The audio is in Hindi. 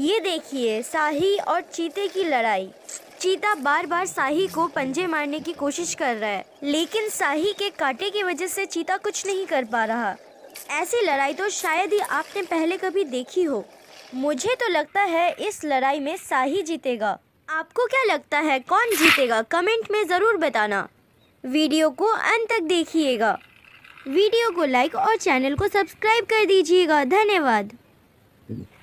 ये देखिए साही और चीते की लड़ाई चीता बार बार साही को पंजे मारने की कोशिश कर रहा है लेकिन साही के कांटे की वजह से चीता कुछ नहीं कर पा रहा ऐसी लड़ाई तो शायद ही आपने पहले कभी देखी हो मुझे तो लगता है इस लड़ाई में साही जीतेगा आपको क्या लगता है कौन जीतेगा कमेंट में ज़रूर बताना वीडियो को अंत तक देखिएगा वीडियो को लाइक और चैनल को सब्सक्राइब कर दीजिएगा धन्यवाद